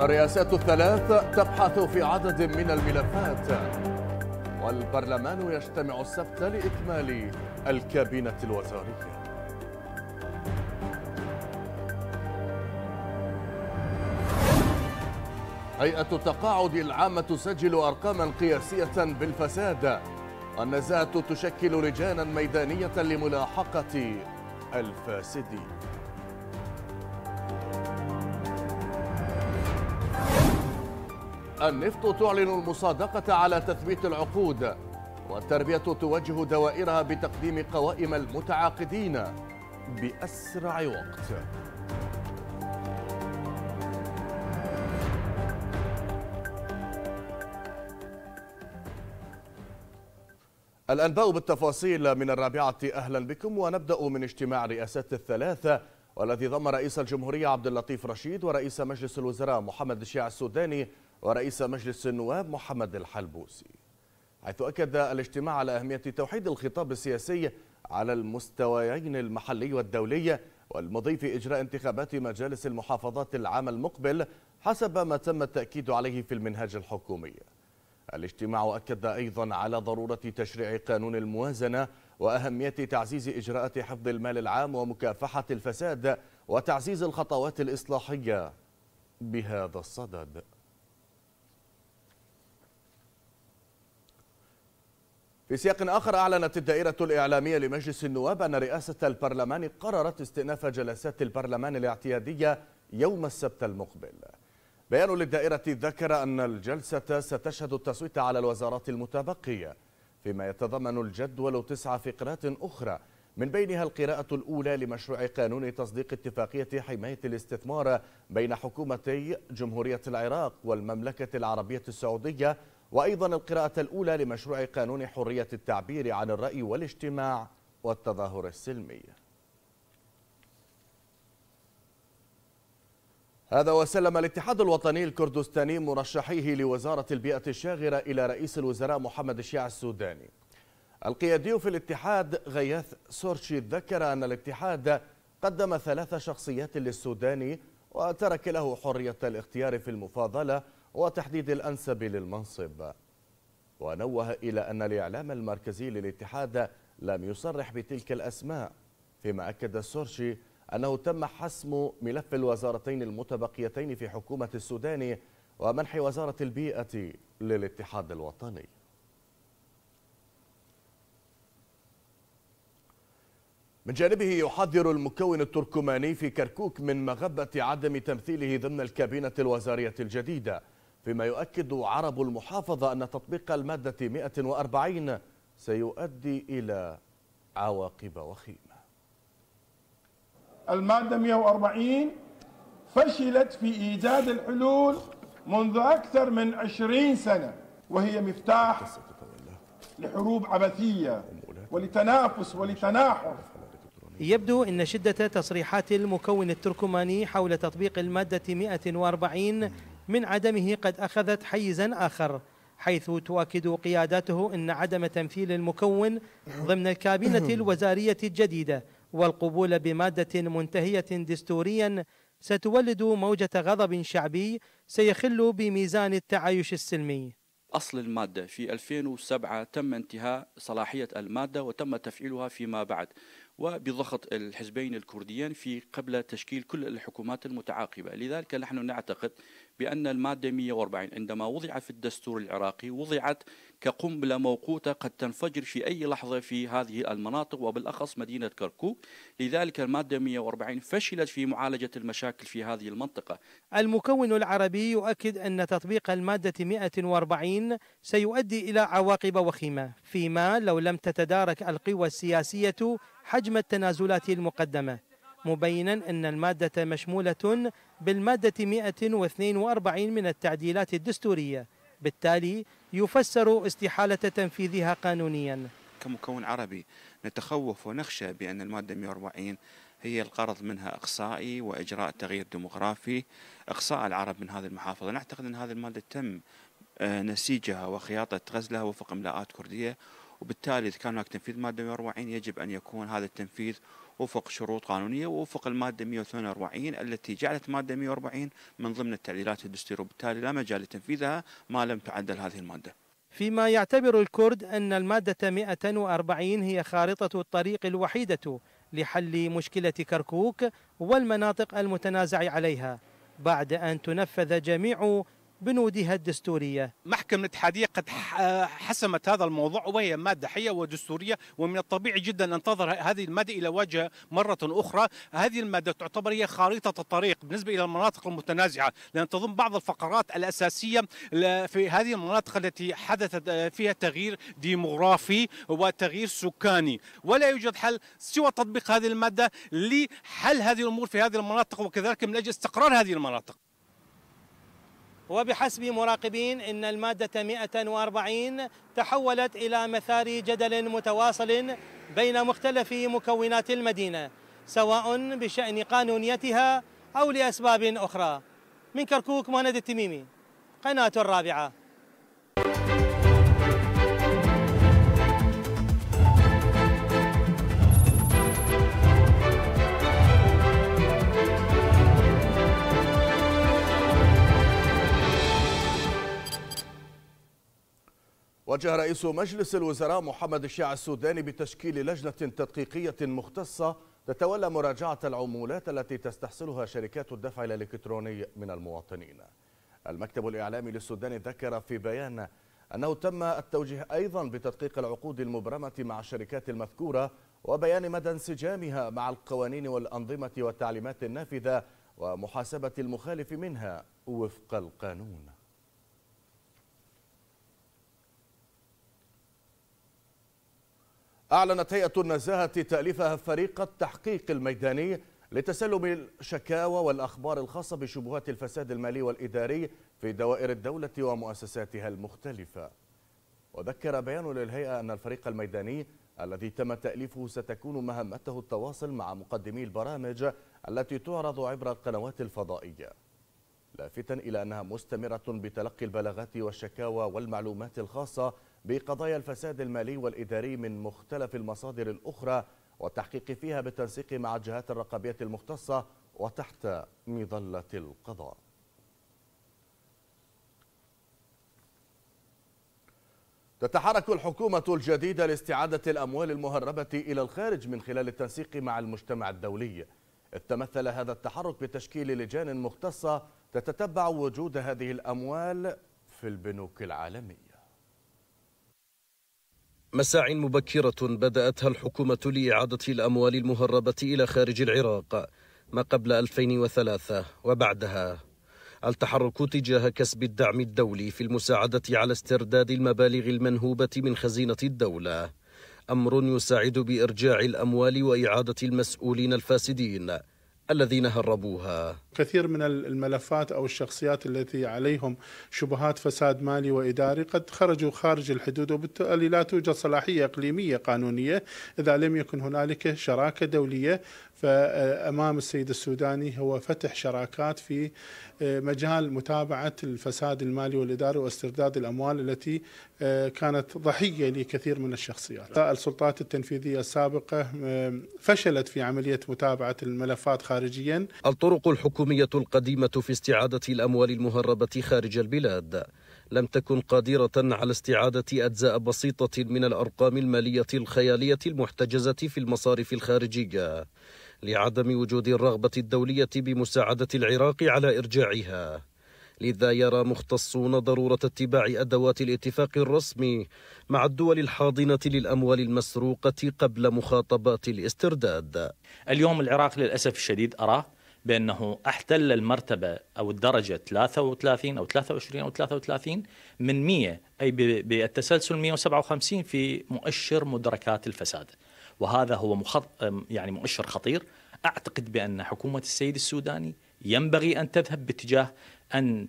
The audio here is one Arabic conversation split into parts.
الرئاسات الثلاث تبحث في عدد من الملفات والبرلمان يجتمع السبت لإكمال الكابينة الوزارية هيئة التقاعد العامة تسجل أرقاما قياسية بالفساد النزاهة تشكل لجانا ميدانية لملاحقة الفاسدين النفط تعلن المصادقة على تثبيت العقود والتربية توجه دوائرها بتقديم قوائم المتعاقدين بأسرع وقت الأنباء بالتفاصيل من الرابعة أهلا بكم ونبدأ من اجتماع رئاسات الثلاثة والذي ضم رئيس الجمهورية عبد اللطيف رشيد ورئيس مجلس الوزراء محمد الشيع السوداني ورئيس مجلس النواب محمد الحلبوسي حيث أكد الاجتماع على أهمية توحيد الخطاب السياسي على المستويين المحلي والدولي والمضي في إجراء انتخابات مجالس المحافظات العام المقبل حسب ما تم التأكيد عليه في المنهاج الحكومي الاجتماع أكد أيضا على ضرورة تشريع قانون الموازنة وأهمية تعزيز إجراءات حفظ المال العام ومكافحة الفساد وتعزيز الخطوات الإصلاحية بهذا الصدد في سياق آخر أعلنت الدائرة الإعلامية لمجلس النواب أن رئاسة البرلمان قررت استئناف جلسات البرلمان الاعتيادية يوم السبت المقبل بيان للدائرة ذكر أن الجلسة ستشهد التصويت على الوزارات المتبقية فيما يتضمن الجدول تسع فقرات أخرى من بينها القراءة الأولى لمشروع قانون تصديق اتفاقية حماية الاستثمار بين حكومتي جمهورية العراق والمملكة العربية السعودية وأيضا القراءة الأولى لمشروع قانون حرية التعبير عن الرأي والاجتماع والتظاهر السلمي هذا وسلم الاتحاد الوطني الكردستاني مرشحيه لوزارة البيئة الشاغرة إلى رئيس الوزراء محمد الشيع السوداني القيادي في الاتحاد غياث سورشي ذكر أن الاتحاد قدم ثلاث شخصيات للسوداني وترك له حرية الاختيار في المفاضلة وتحديد الأنسب للمنصب ونوه إلى أن الإعلام المركزي للاتحاد لم يصرح بتلك الأسماء فيما أكد السورشي أنه تم حسم ملف الوزارتين المتبقيتين في حكومة السودان ومنح وزارة البيئة للاتحاد الوطني من جانبه يحذر المكون التركماني في كركوك من مغبة عدم تمثيله ضمن الكابينة الوزارية الجديدة فيما يؤكد عرب المحافظة أن تطبيق المادة 140 سيؤدي إلى عواقب وخيمة المادة 140 فشلت في إيجاد الحلول منذ أكثر من 20 سنة وهي مفتاح لحروب عبثية ولتنافس ولتناحر يبدو أن شدة تصريحات المكون التركماني حول تطبيق المادة 140 من عدمه قد أخذت حيزا آخر حيث تؤكد قيادته أن عدم تمثيل المكون ضمن الكابينة الوزارية الجديدة والقبول بمادة منتهية دستوريا ستولد موجة غضب شعبي سيخل بميزان التعايش السلمي أصل المادة في 2007 تم انتهاء صلاحية المادة وتم تفعيلها فيما بعد وبضغط الحزبين الكرديين في قبل تشكيل كل الحكومات المتعاقبة لذلك نحن نعتقد بأن المادة 140 عندما وضعت في الدستور العراقي وضعت كقنبلة موقوتة قد تنفجر في أي لحظة في هذه المناطق وبالأخص مدينة كركوك لذلك المادة 140 فشلت في معالجة المشاكل في هذه المنطقة المكون العربي يؤكد أن تطبيق المادة 140 سيؤدي إلى عواقب وخيمة فيما لو لم تتدارك القوى السياسية حجم التنازلات المقدمة مبينا أن المادة مشمولة بالمادة 142 من التعديلات الدستورية بالتالي يفسر استحالة تنفيذها قانونيا كمكون عربي نتخوف ونخشى بأن المادة 140 هي القرض منها إقصائي وإجراء تغيير ديموغرافي إقصاء العرب من هذه المحافظة نعتقد أن هذه المادة تم آه، نسيجها وخياطة غزلها وفق إملاءات كردية وبالتالي إذا كان هناك تنفيذ مادة 140 يجب أن يكون هذا التنفيذ وفق شروط قانونية ووفق المادة 142 التي جعلت مادة 140 من ضمن التعديلات الدستورية وبالتالي لا مجال لتنفيذها ما لم تعدل هذه المادة فيما يعتبر الكرد أن المادة 140 هي خارطة الطريق الوحيدة لحل مشكلة كركوك والمناطق المتنازع عليها بعد أن تنفذ جميع بنودها الدستورية محكمة حديقة قد آه، حسمت هذا الموضوع وهي مادة حية ودستورية ومن الطبيعي جدا أن تظهر هذه المادة إلى وجه مرة أخرى هذه المادة تعتبر هي خريطة الطريق بالنسبة إلى المناطق المتنازعة لأن تضم بعض الفقرات الأساسية في هذه المناطق التي حدث آه، فيها تغيير ديموغرافي وتغيير سكاني ولا يوجد حل سوى تطبيق هذه المادة لحل هذه الأمور في هذه المناطق وكذلك من أجل استقرار هذه المناطق وبحسب مراقبين إن المادة 140 تحولت إلى مثار جدل متواصل بين مختلف مكونات المدينة سواء بشأن قانونيتها أو لأسباب أخرى من كركوك مهند التميمي قناة الرابعة وجه رئيس مجلس الوزراء محمد الشيع السوداني بتشكيل لجنة تدقيقية مختصة تتولى مراجعة العمولات التي تستحصلها شركات الدفع الإلكتروني من المواطنين المكتب الإعلامي للسودان ذكر في بيان أنه تم التوجيه أيضا بتدقيق العقود المبرمة مع الشركات المذكورة وبيان مدى انسجامها مع القوانين والأنظمة والتعليمات النافذة ومحاسبة المخالف منها وفق القانون أعلنت هيئة النزاهة تأليفها فريق التحقيق الميداني لتسلم الشكاوى والأخبار الخاصة بشبهات الفساد المالي والإداري في دوائر الدولة ومؤسساتها المختلفة وذكر بيان للهيئة أن الفريق الميداني الذي تم تأليفه ستكون مهمته التواصل مع مقدمي البرامج التي تعرض عبر القنوات الفضائية لافتا إلى أنها مستمرة بتلقي البلاغات والشكاوى والمعلومات الخاصة بقضايا الفساد المالي والإداري من مختلف المصادر الأخرى والتحقيق فيها بالتنسيق مع الجهات الرقابية المختصة وتحت مظلة القضاء تتحرك الحكومة الجديدة لاستعادة الأموال المهربة إلى الخارج من خلال التنسيق مع المجتمع الدولي إذ تمثل هذا التحرك بتشكيل لجان مختصة تتتبع وجود هذه الأموال في البنوك العالمية مساع مبكرة بدأتها الحكومة لإعادة الأموال المهربة إلى خارج العراق ما قبل 2003 وبعدها التحرك تجاه كسب الدعم الدولي في المساعدة على استرداد المبالغ المنهوبة من خزينة الدولة أمر يساعد بإرجاع الأموال وإعادة المسؤولين الفاسدين الذين هربوها كثير من الملفات أو الشخصيات التي عليهم شبهات فساد مالي وإداري قد خرجوا خارج الحدود وبالتالي لا توجد صلاحية إقليمية قانونية إذا لم يكن هنالك شراكة دولية فامام السيد السوداني هو فتح شراكات في آه، مجال متابعه الفساد المالي والاداري واسترداد الاموال التي آه، كانت ضحيه لكثير من الشخصيات. السلطات التنفيذيه السابقه فشلت في عمليه متابعه الملفات خارجيا. الطرق الحكوميه القديمه في استعاده الاموال المهربه خارج البلاد لم تكن قادرة على استعادة أجزاء بسيطة من الأرقام المالية الخيالية المحتجزة في المصارف الخارجية لعدم وجود الرغبة الدولية بمساعدة العراق على إرجاعها لذا يرى مختصون ضرورة اتباع أدوات الاتفاق الرسمي مع الدول الحاضنة للأموال المسروقة قبل مخاطبات الاسترداد اليوم العراق للأسف الشديد أراه بأنه احتل المرتبة أو الدرجة 33 أو 23 أو 33 من 100 أي بالتسلسل 157 في مؤشر مدركات الفساد وهذا هو مخط... يعني مؤشر خطير اعتقد بان حكومه السيد السوداني ينبغي ان تذهب باتجاه ان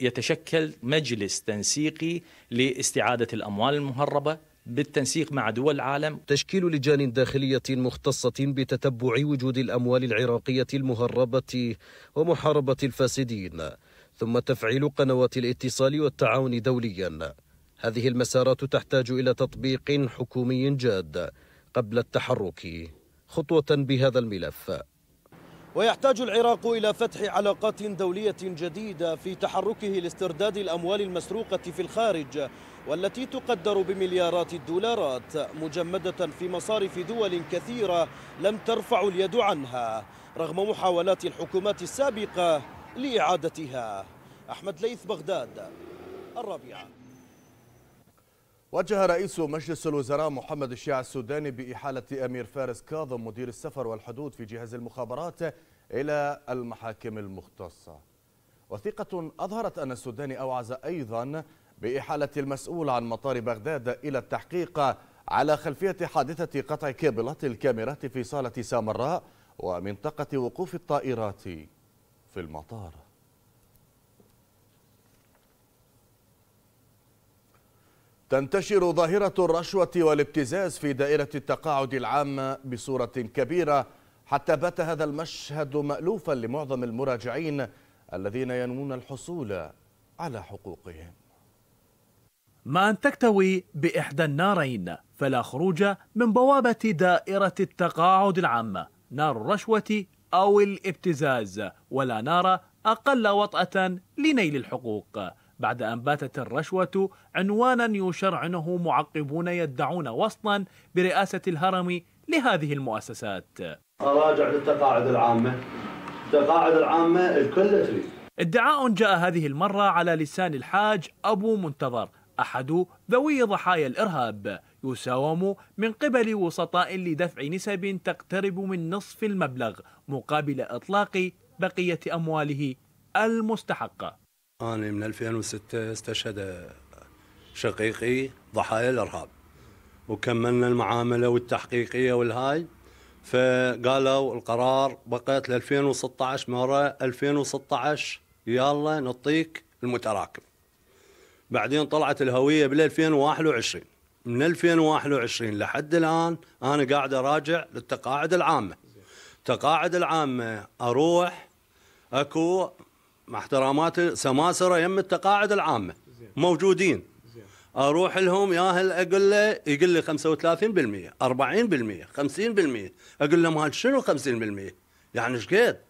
يتشكل مجلس تنسيقي لاستعاده الاموال المهربه بالتنسيق مع دول العالم تشكيل لجان داخلية مختصة بتتبع وجود الأموال العراقية المهربة ومحاربة الفاسدين ثم تفعيل قنوات الاتصال والتعاون دوليا هذه المسارات تحتاج إلى تطبيق حكومي جاد قبل التحرك خطوة بهذا الملف ويحتاج العراق إلى فتح علاقات دولية جديدة في تحركه لاسترداد الأموال المسروقة في الخارج والتي تقدر بمليارات الدولارات مجمدة في مصارف دول كثيرة لم ترفع اليد عنها رغم محاولات الحكومات السابقة لإعادتها أحمد ليث بغداد الرابعة وجه رئيس مجلس الوزراء محمد الشيع السوداني بإحالة أمير فارس كاظم مدير السفر والحدود في جهاز المخابرات إلى المحاكم المختصة وثيقة أظهرت أن السوداني أوعز أيضا بإحالة المسؤول عن مطار بغداد إلى التحقيق على خلفية حادثة قطع كابلات الكاميرات في صالة سامراء ومنطقة وقوف الطائرات في المطار تنتشر ظاهرة الرشوة والابتزاز في دائرة التقاعد العامة بصورة كبيرة حتى بات هذا المشهد مألوفا لمعظم المراجعين الذين ينوون الحصول على حقوقهم ما أن تكتوي بإحدى النارين فلا خروج من بوابة دائرة التقاعد العامة نار الرشوة أو الابتزاز ولا نار أقل وطأة لنيل الحقوق بعد أن باتت الرشوة عنوانا يشرعنه معقبون يدعون وصلا برئاسة الهرم لهذه المؤسسات أراجع للتقاعد العامة التقاعد العامة الكل تريد ادعاء جاء هذه المرة على لسان الحاج أبو منتظر أحد ذوي ضحايا الإرهاب يساوم من قبل وسطاء لدفع نسب تقترب من نصف المبلغ مقابل إطلاق بقية أمواله المستحقة أنا من 2006 استشهد شقيقي ضحايا الإرهاب وكملنا المعاملة والتحقيقية والهاي فقالوا القرار بقيت ل 2016 مرة 2016 يلا نعطيك المتراكم بعدين طلعت الهوية بال 2021 من 2021 لحد الآن أنا قاعد أراجع للتقاعد العامة التقاعد العامة أروح أكو مع احترامات سماسره يم التقاعد العامه موجودين اروح لهم ياهل اقول له يقول لي 35% 40% 50% اقول لهم هذا شنو 50% يعني ايش قد؟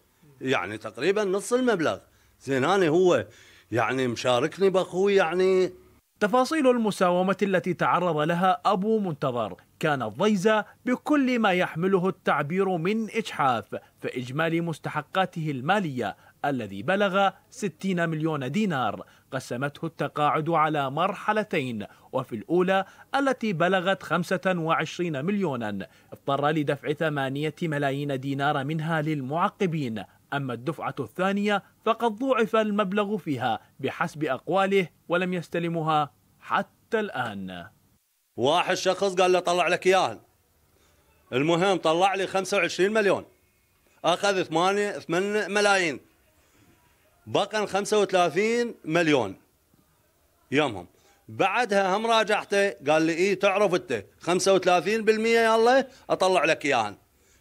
يعني تقريبا نص المبلغ زين انا هو يعني مشاركني باخوي يعني تفاصيل المساومة التي تعرض لها أبو منتظر كانت ضيزة بكل ما يحمله التعبير من إجحاف فإجمالي مستحقاته المالية الذي بلغ 60 مليون دينار قسمته التقاعد على مرحلتين وفي الأولى التي بلغت 25 مليونا اضطر لدفع 8 ملايين دينار منها للمعقبين أما الدفعة الثانية فقد ضوعف المبلغ فيها بحسب أقواله ولم يستلمها حتى الآن واحد شخص قال له طلع لك إياهن المهم طلع لي 25 مليون أخذ 8 ملايين بقى 35 مليون يومهم بعدها هم راجعته قال لي ايه تعرف انت 35% يلا اطلع لك اياهن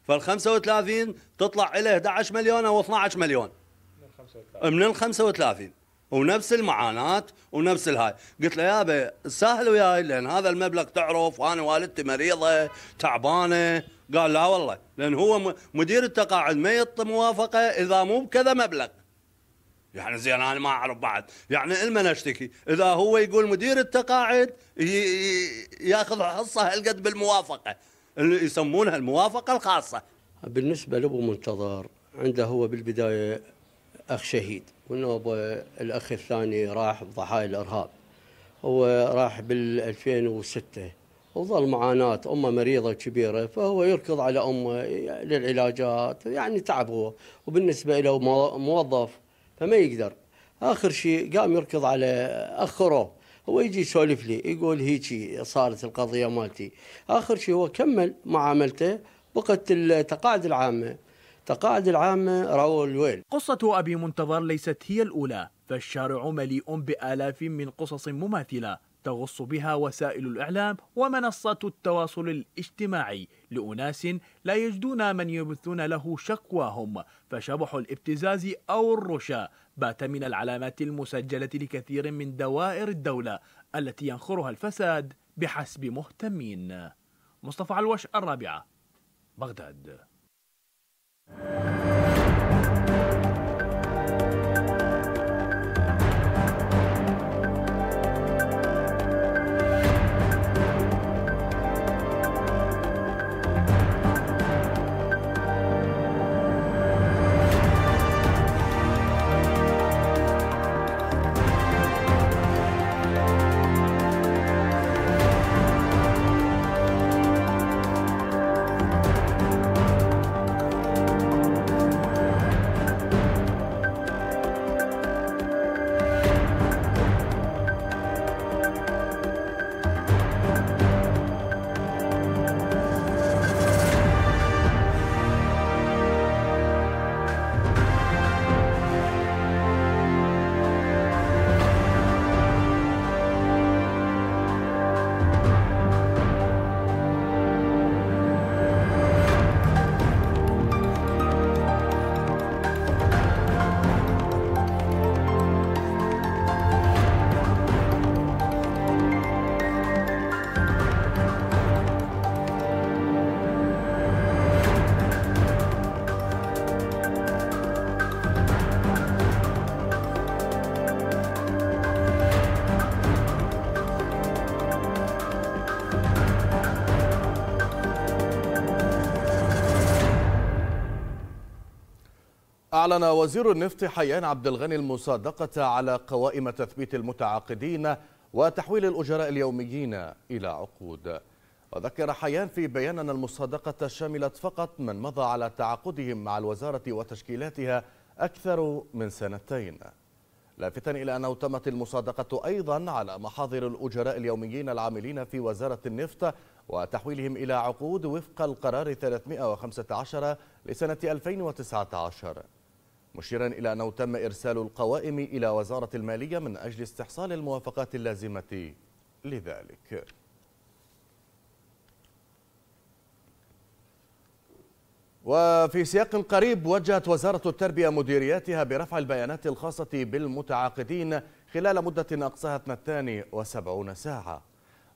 فال 35 تطلع الى 11 مليون او 12 مليون من ال 35 ونفس المعاناة ونفس الهاي قلت له يابا سهل وياي لان هذا المبلغ تعرف وانا والدتي مريضه تعبانه قال لا والله لان هو مدير التقاعد ما يعطي موافقه اذا مو بكذا مبلغ يعني زين انا ما اعرف بعد يعني المن اشتكي اذا هو يقول مدير التقاعد ياخذ حصه هالقد بالموافقه اللي يسمونها الموافقه الخاصه بالنسبه لابو منتظر عنده هو بالبدايه اخ شهيد وانه الاخ الثاني راح ضحايا الارهاب هو راح بال 2006 وظل معاناة أمه مريضة كبيرة فهو يركض على أمه للعلاجات يعني تعب هو وبالنسبة له موظف فما يقدر اخر شيء قام يركض على اخره هو يجي يسولف لي يقول هيجي صارت القضيه مالتي اخر شيء هو كمل معاملته بقت التقاعد العامه تقاعد العامه راوا الويل قصه ابي منتظر ليست هي الاولى فالشارع مليء بالاف من قصص مماثله تغص بها وسائل الإعلام ومنصات التواصل الاجتماعي لأناس لا يجدون من يبثون له شكواهم فشبح الابتزاز أو الرشا بات من العلامات المسجلة لكثير من دوائر الدولة التي ينخرها الفساد بحسب مهتمين مصطفى علوش الرابعة بغداد أعلن وزير النفط حيان عبد الغني المصادقة على قوائم تثبيت المتعاقدين وتحويل الأجراء اليوميين إلى عقود وذكر حيان في بيان أن المصادقة شملت فقط من مضى على تعاقدهم مع الوزارة وتشكيلاتها أكثر من سنتين لافتا إلى أنه تمت المصادقة أيضا على محاضر الأجراء اليوميين العاملين في وزارة النفط وتحويلهم إلى عقود وفق القرار 315 لسنة 2019 مشيرا إلى أنه تم إرسال القوائم إلى وزارة المالية من أجل استحصال الموافقات اللازمة لذلك وفي سياق قريب وجهت وزارة التربية مديرياتها برفع البيانات الخاصة بالمتعاقدين خلال مدة أقصاها 72 ساعة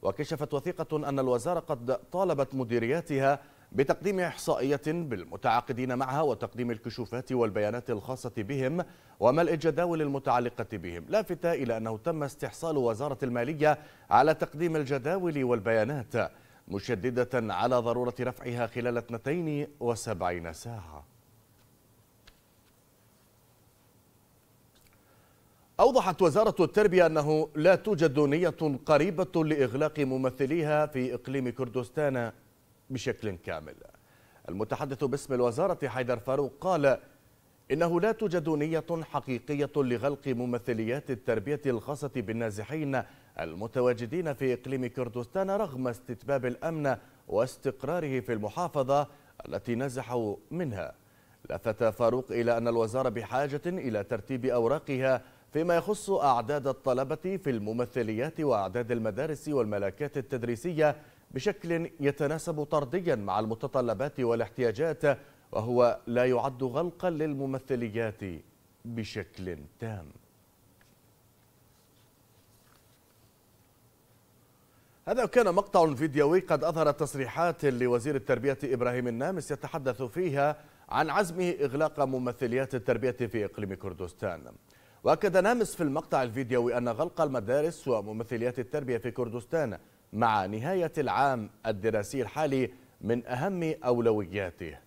وكشفت وثيقة أن الوزارة قد طالبت مديرياتها بتقديم إحصائية بالمتعاقدين معها وتقديم الكشوفات والبيانات الخاصة بهم وملء الجداول المتعلقة بهم لافتة إلى أنه تم استحصال وزارة المالية على تقديم الجداول والبيانات مشددة على ضرورة رفعها خلال 72 ساعة أوضحت وزارة التربية أنه لا توجد نية قريبة لإغلاق ممثليها في إقليم كردستان بشكل كامل المتحدث باسم الوزارة حيدر فاروق قال إنه لا توجد نية حقيقية لغلق ممثليات التربية الخاصة بالنازحين المتواجدين في إقليم كردستان رغم استتباب الأمن واستقراره في المحافظة التي نزحوا منها لفت فاروق إلى أن الوزارة بحاجة إلى ترتيب أوراقها فيما يخص أعداد الطلبة في الممثليات وأعداد المدارس والملاكات التدريسية بشكل يتناسب طرديا مع المتطلبات والاحتياجات وهو لا يعد غلقا للممثليات بشكل تام هذا كان مقطع فيديوي قد أظهر تصريحات لوزير التربية إبراهيم النامس يتحدث فيها عن عزمه إغلاق ممثليات التربية في إقليم كردستان وأكد نامس في المقطع الفيديوي أن غلق المدارس وممثليات التربية في كردستان مع نهاية العام الدراسي الحالي من أهم أولوياته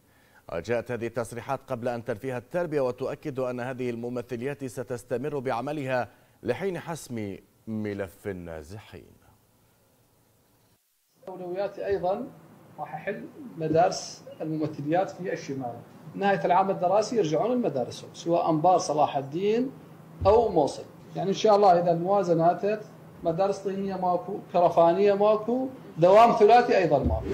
وجاءت هذه التصريحات قبل أن تنفيها التربية وتؤكد أن هذه الممثليات ستستمر بعملها لحين حسم ملف النازحين أولوياتي أيضا راح أحل مدارس الممثليات في الشمال نهاية العام الدراسي يرجعون المدارس سواء أنبار صلاح الدين أو موصل يعني إن شاء الله إذا الموازنة أتت مدارس طينيه ماكو كرفانيه ماكو دوام ثلاثي ايضا ماكو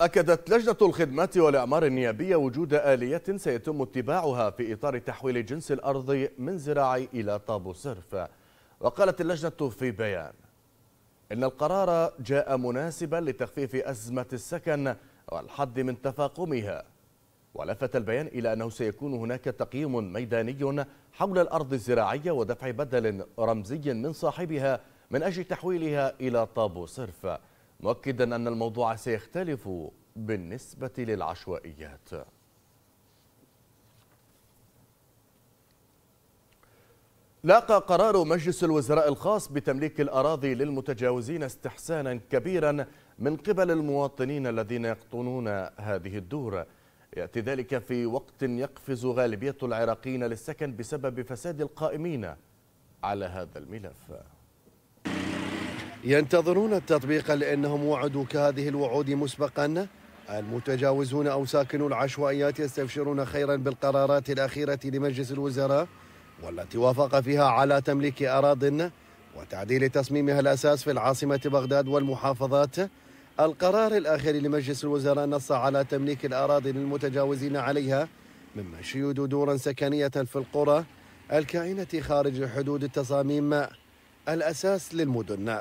أكدت لجنة الخدمات والإعمار النيابية وجود آلية سيتم اتباعها في إطار تحويل جنس الأرض من زراعي إلى طابو صرف وقالت اللجنة في بيان إن القرار جاء مناسبا لتخفيف أزمة السكن والحد من تفاقمها ولفت البيان إلى أنه سيكون هناك تقييم ميداني حول الأرض الزراعية ودفع بدل رمزي من صاحبها من أجل تحويلها إلى طابو صرف مؤكدا أن الموضوع سيختلف بالنسبة للعشوائيات لاقى قرار مجلس الوزراء الخاص بتمليك الأراضي للمتجاوزين استحسانا كبيرا من قبل المواطنين الذين يقطنون هذه الدور يأتي ذلك في وقت يقفز غالبية العراقيين للسكن بسبب فساد القائمين على هذا الملف ينتظرون التطبيق لأنهم وعدوا كهذه الوعود مسبقا المتجاوزون أو ساكنو العشوائيات يستبشرون خيرا بالقرارات الأخيرة لمجلس الوزراء والتي وافق فيها على تمليك أراضٍ وتعديل تصميمها الأساس في العاصمة بغداد والمحافظات القرار الآخر لمجلس الوزراء نص على تمليك الأراضي للمتجاوزين عليها مما شيود دورا سكنية في القرى الكائنة خارج حدود التصاميم الأساس للمدن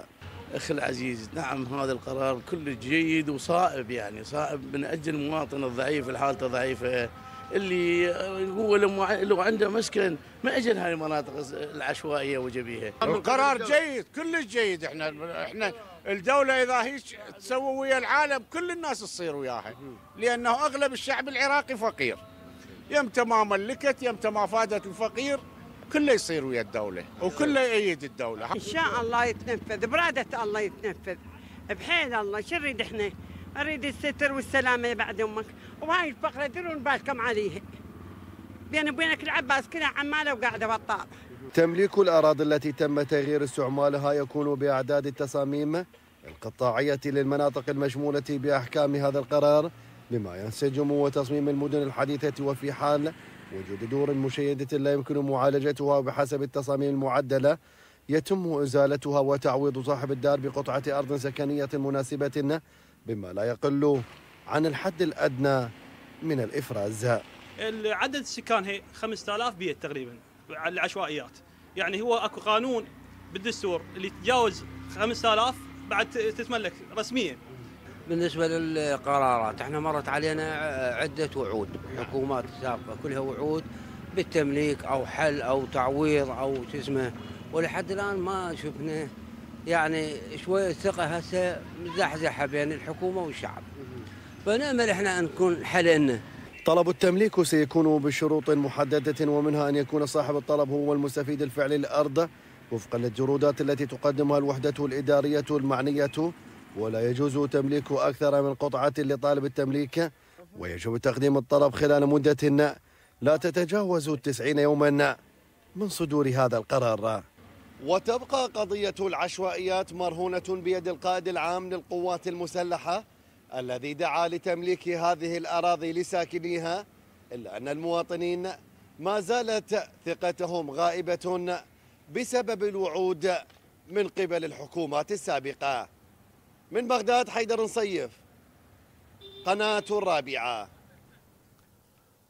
أخي العزيز نعم هذا القرار كل جيد وصائب يعني صائب من أجل المواطن الضعيف الحالة ضعيفة اللي هو لو عنده مسكن ما اجل هاي المناطق العشوائيه وجبيها. القرار جيد كلش جيد احنا احنا الدوله اذا هيك تسوي ويا العالم كل الناس تصير وياها لانه اغلب الشعب العراقي فقير. يمتى ما ملكت يمتى ما فادت الفقير كله يصير ويا الدوله وكله يأيد الدوله. ان شاء الله يتنفذ براده الله يتنفذ بحيل الله شو نريد احنا؟ اريد الستر والسلامه بعد امك وهاي الفقره ديرون بالكم عليها بيني وبينك العباس كلها عماله وقاعده بطال تمليك الاراضي التي تم تغيير استعمالها يكون باعداد التصاميم القطاعيه للمناطق المشموله باحكام هذا القرار بما ينسجم وتصميم المدن الحديثه وفي حال وجود دور مشيده لا يمكن معالجتها بحسب التصاميم المعدله يتم ازالتها وتعويض صاحب الدار بقطعه ارض سكنيه مناسبه بما لا يقل عن الحد الأدنى من الإفراز عدد السكان هي 5000 بيت تقريبا على العشوائيات يعني هو اكو قانون بالدستور اللي يتجاوز 5000 بعد تتملك رسميا بالنسبة للقرارات احنا مرت علينا عدة وعود حكومات سابقة كلها وعود بالتمليك او حل او تعويض او شو اسمه ولحد الان ما شفنا يعني شويه الثقه هسه مزحزحه بين الحكومه والشعب فنامل احنا ان نكون حل طلب التمليك سيكون بشروط محدده ومنها ان يكون صاحب الطلب هو المستفيد الفعلي للارض وفقا للجرودات التي تقدمها الوحده الاداريه المعنيه ولا يجوز تمليك اكثر من قطعه لطالب التمليك ويجب تقديم الطلب خلال مده لا تتجاوز التسعين يوما من صدور هذا القرار وتبقى قضية العشوائيات مرهونة بيد القائد العام للقوات المسلحة الذي دعا لتمليك هذه الأراضي لساكنيها إلا أن المواطنين ما زالت ثقتهم غائبة بسبب الوعود من قبل الحكومات السابقة من بغداد حيدر نصيف قناة الرابعة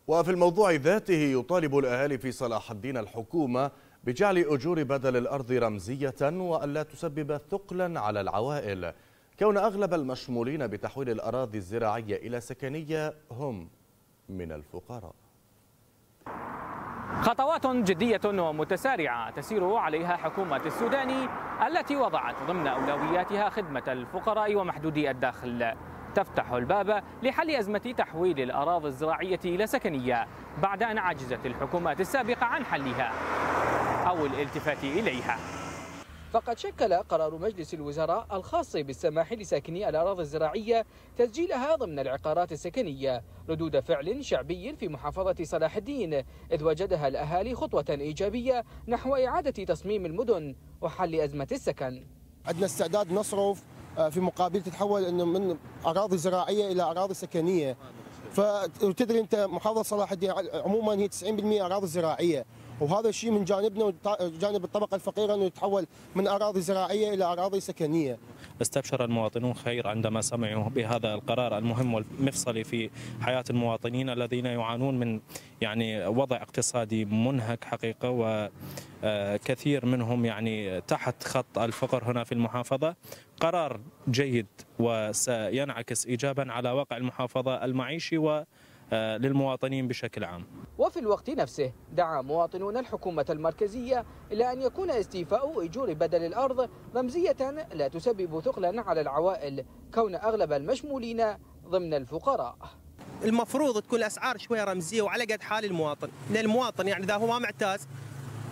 وفي الموضوع ذاته يطالب الأهالي في صلاح الدين الحكومة بجعل أجور بدل الأرض رمزية وألا تسبب ثقلا على العوائل كون أغلب المشمولين بتحويل الأراضي الزراعية إلى سكنية هم من الفقراء خطوات جدية ومتسارعة تسير عليها حكومة السودان التي وضعت ضمن أولوياتها خدمة الفقراء ومحدودي الدخل تفتح الباب لحل أزمة تحويل الأراضي الزراعية إلى سكنية بعد أن عجزت الحكومات السابقة عن حلها أو الالتفات إليها فقد شكل قرار مجلس الوزراء الخاص بالسماح لساكني الأراضي الزراعية تسجيلها ضمن العقارات السكنية ردود فعل شعبي في محافظة صلاح الدين إذ وجدها الأهالي خطوة إيجابية نحو إعادة تصميم المدن وحل أزمة السكن عندنا استعداد نصرف آه، في مقابل تتحول انه من اراضي زراعيه الى اراضي سكنيه فتدري انت محافظه صلاح الدين عموما هي 90% اراضي زراعيه وهذا الشيء من جانبنا وجانب الطبقه الفقيره انه يتحول من اراضي زراعيه الى اراضي سكنيه. استبشر المواطنون خير عندما سمعوا بهذا القرار المهم والمفصلي في حياه المواطنين الذين يعانون من يعني وضع اقتصادي منهك حقيقه و كثير منهم يعني تحت خط الفقر هنا في المحافظة قرار جيد وسينعكس إيجابا على واقع المحافظة المعيشي و آه، للمواطنين بشكل عام وفي الوقت نفسه دعا مواطنون الحكومة المركزية إلى أن يكون استيفاء إيجور بدل الأرض رمزية لا تسبب ثقلا على العوائل كون أغلب المشمولين ضمن الفقراء المفروض تكون الأسعار شوية رمزية وعلى قد حال المواطن لأن المواطن يعني إذا هو ما معتاز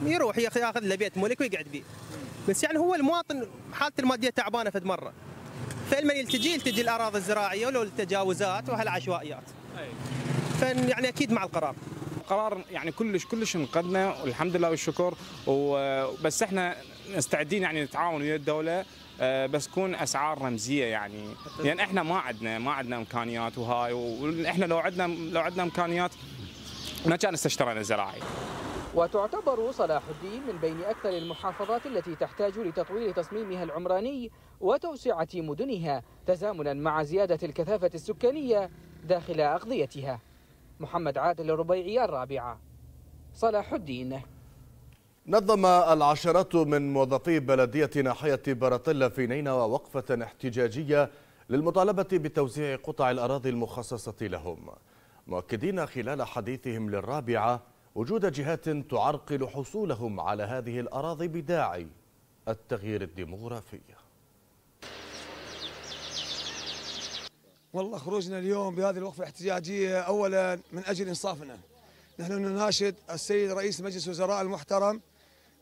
يروح ياخذ له بيت ملك ويقعد به بس يعني هو المواطن حالته الماديه تعبانه فد مره فالمن يلتجي يلتجي الاراضي الزراعيه ولو التجاوزات وهالعشوائيات يعني اكيد مع القرار قرار يعني كلش كلش انقذنا والحمد لله والشكر وبس احنا مستعدين يعني نتعاون ويا الدوله آه، بس تكون اسعار رمزيه يعني لان يعني احنا ما عندنا ما عندنا امكانيات وهاي واحنا لو عندنا لو عندنا امكانيات ما كان استشترينا زراعي وتعتبر صلاح الدين من بين أكثر المحافظات التي تحتاج لتطوير تصميمها العمراني وتوسعة مدنها تزامنا مع زيادة الكثافة السكانية داخل أقضيتها محمد عادل الربيعي الرابعة صلاح الدين نظم العشرات من موظفي بلدية ناحية براتيلا في نينوى وقفة احتجاجية للمطالبة بتوزيع قطع الأراضي المخصصة لهم مؤكدين خلال حديثهم للرابعة وجود جهات تعرقل حصولهم على هذه الأراضي بداعي التغيير الديمغرافي والله خروجنا اليوم بهذه الوقفة الاحتجاجية أولا من أجل إنصافنا نحن نناشد السيد رئيس مجلس الوزراء المحترم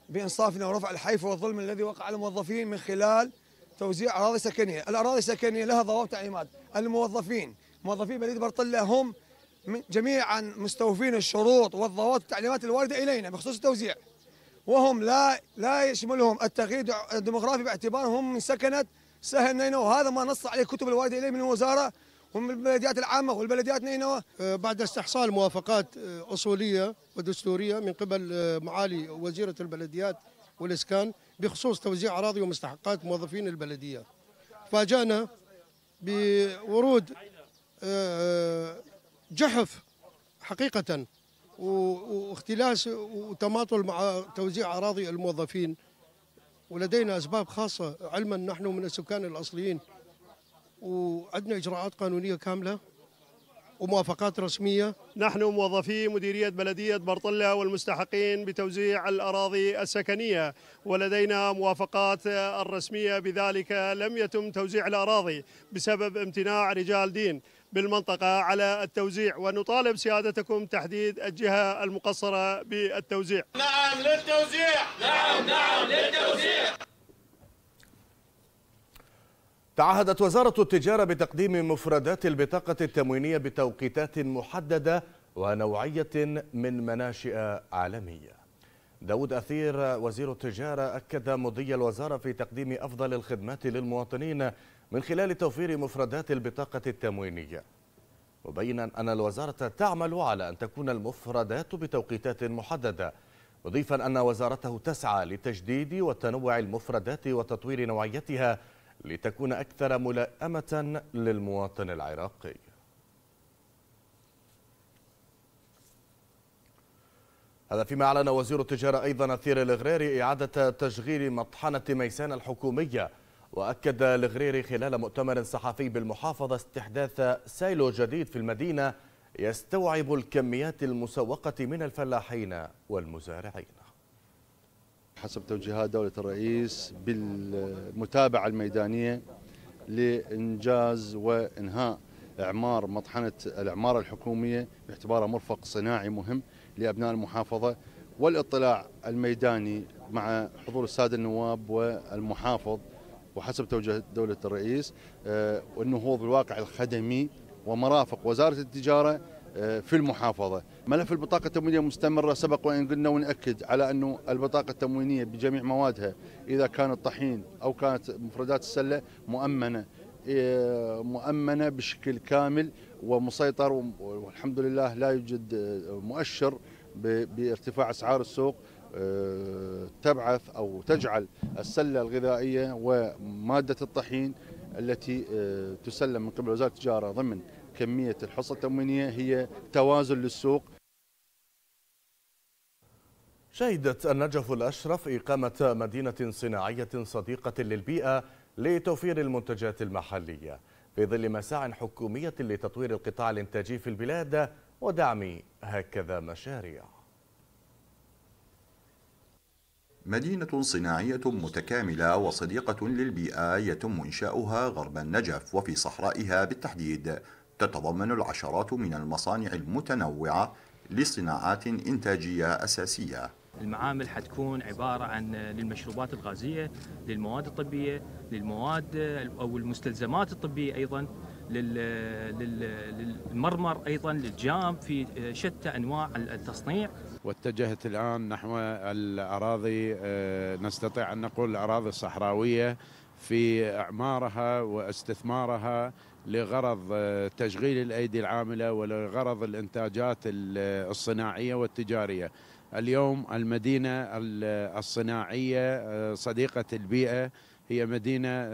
بإنصافنا ورفع الحيف والظلم الذي وقع على الموظفين من خلال توزيع أراضي سكنية الأراضي السكنية لها ضوابط تعليمات الموظفين موظفي بلدية برطلة هم جميعا مستوفين الشروط والضوابط التعليمات الواردة إلينا بخصوص التوزيع وهم لا لا يشملهم التغيير الديموغرافي باعتبارهم من سكنه سهل نينوى هذا ما نص عليه كتب الوارده اليه من الوزاره ومن البلديات العامه والبلديات نينوى أه، بعد استحصال موافقات أه، اصوليه ودستوريه من قبل أه، معالي وزيره البلديات والاسكان بخصوص توزيع اراضي ومستحقات موظفين البلديه فاجانا بورود جحف حقيقه واختلاس وتماطل مع توزيع اراضي الموظفين ولدينا أسباب خاصة علما نحن من السكان الأصليين وعندنا إجراءات قانونية كاملة وموافقات رسمية نحن موظفي مديرية بلدية برطلة والمستحقين بتوزيع الأراضي السكنية ولدينا موافقات الرسمية بذلك لم يتم توزيع الأراضي بسبب امتناع رجال دين بالمنطقة على التوزيع ونطالب سيادتكم تحديد الجهة المقصرة بالتوزيع نعم للتوزيع نعم نعم للتوزيع تعهدت وزارة التجارة بتقديم مفردات البطاقة التموينية بتوقيتات محددة ونوعية من مناشئ عالمية داود أثير وزير التجارة أكد مضي الوزارة في تقديم أفضل الخدمات للمواطنين من خلال توفير مفردات البطاقة التموينية مبينا أن الوزارة تعمل على أن تكون المفردات بتوقيتات محددة مضيفا أن وزارته تسعى لتجديد وتنوع المفردات وتطوير نوعيتها لتكون أكثر ملائمة للمواطن العراقي هذا فيما أعلن وزير التجارة أيضا أثير الغريري إعادة تشغيل مطحنة ميسان الحكومية وأكد الغريري خلال مؤتمر صحفي بالمحافظة استحداث سايلو جديد في المدينة يستوعب الكميات المسوقة من الفلاحين والمزارعين حسب توجيهات دولة الرئيس بالمتابعة الميدانية لإنجاز وإنهاء إعمار مطحنة العمارة الحكومية باعتبارها مرفق صناعي مهم لأبناء المحافظة والاطلاع الميداني مع حضور السادة النواب والمحافظ وحسب توجه دولة الرئيس آه، والنهوض بالواقع الخدمي ومرافق وزارة التجارة آه، في المحافظة ملف البطاقة التموينية مستمرة سبق وإن قلنا ونأكد على أنه البطاقة التموينية بجميع موادها إذا كانت طحين أو كانت مفردات السلة مؤمنة آه، مؤمنة بشكل كامل ومسيطر والحمد لله لا يوجد مؤشر بارتفاع أسعار السوق آه، تبعث أو تجعل السلة الغذائية ومادة الطحين التي آه، تسلم من قبل وزارة التجارة ضمن كمية الحصة التموينية هي توازن للسوق شهدت النجف الأشرف إقامة مدينة صناعية صديقة للبيئة لتوفير المنتجات المحلية في ظل مساع حكومية لتطوير القطاع الإنتاجي في البلاد ودعم هكذا مشاريع مدينة صناعية متكاملة وصديقة للبيئة يتم إنشاؤها غرب النجف وفي صحرائها بالتحديد تتضمن العشرات من المصانع المتنوعة لصناعات إنتاجية أساسية المعامل حتكون عبارة عن للمشروبات الغازية للمواد الطبية للمواد أو المستلزمات الطبية أيضا للمرمر أيضا للجام في شتى أنواع التصنيع واتجهت الآن نحو الأراضي آه، نستطيع أن نقول الأراضي الصحراوية في إعمارها واستثمارها لغرض آه، تشغيل الأيدي العاملة ولغرض الإنتاجات آه، الصناعية والتجارية اليوم المدينة الصناعية صديقة البيئة هي مدينة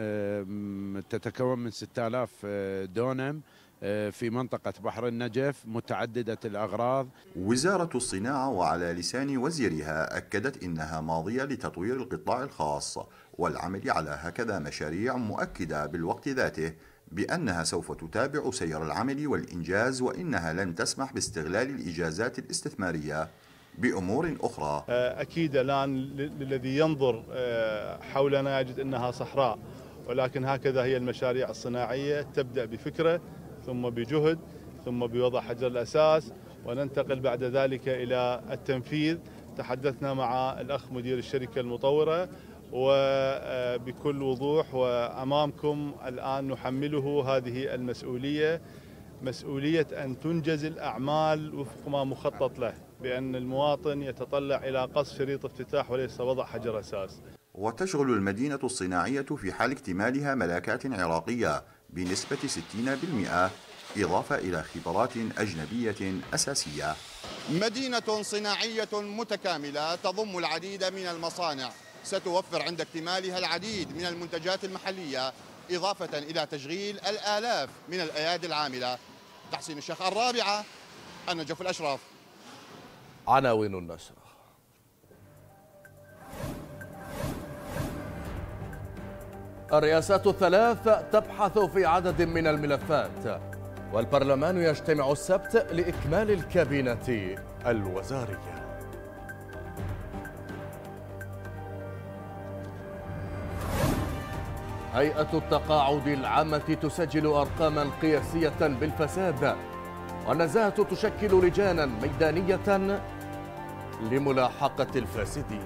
تتكون من 6000 دونم آه، في منطقة بحر النجف متعددة الأغراض وزارة الصناعة وعلى لسان وزيرها أكدت إنها ماضية لتطوير القطاع الخاص والعمل على هكذا مشاريع مؤكدة بالوقت ذاته بأنها سوف تتابع سير العمل والإنجاز وإنها لن تسمح باستغلال الإجازات الاستثمارية بأمور أخرى آه، أكيد الآن للذي ينظر آه، حولنا يجد أنها صحراء ولكن هكذا هي المشاريع الصناعية تبدأ بفكرة ثم بجهد ثم بوضع حجر الأساس وننتقل بعد ذلك إلى التنفيذ تحدثنا مع الأخ مدير الشركة المطورة وبكل وضوح وأمامكم الآن نحمله هذه المسؤولية مسؤولية أن تنجز الأعمال وفق ما مخطط له بأن المواطن يتطلع إلى قص شريط افتتاح وليس وضع حجر أساس وتشغل المدينة الصناعية في حال اكتمالها ملاكات عراقية بنسبة 60% إضافة إلى خبرات أجنبية أساسية مدينة صناعية متكاملة تضم العديد من المصانع ستوفر عند اكتمالها العديد من المنتجات المحلية إضافة إلى تشغيل الآلاف من الأيادي العاملة تحسين الشيخ الرابعة النجف الأشراف عناوين النشرة الرئاسات الثلاث تبحث في عدد من الملفات والبرلمان يجتمع السبت لإكمال الكابينة الوزارية هيئة التقاعد العامة تسجل أرقاما قياسية بالفساد والنزاهة تشكل لجانا ميدانية لملاحقة الفاسدين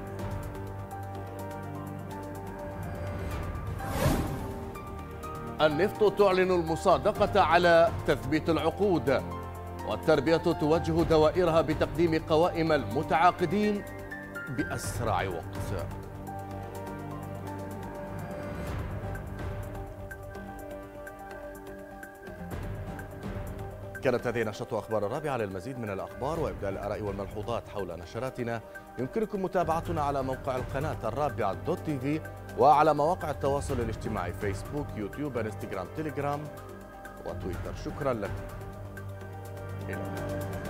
النفط تعلن المصادقة على تثبيت العقود والتربية توجه دوائرها بتقديم قوائم المتعاقدين بأسرع وقت كانت هذه نشرة أخبار الرابعة للمزيد من الأخبار وإبداء الآراء والملحوظات حول نشراتنا يمكنكم متابعتنا على موقع القناة الرابعة دوت تي في وعلى مواقع التواصل الاجتماعي فيسبوك يوتيوب انستغرام تيليجرام وتويتر شكرا لكم إلى اللقاء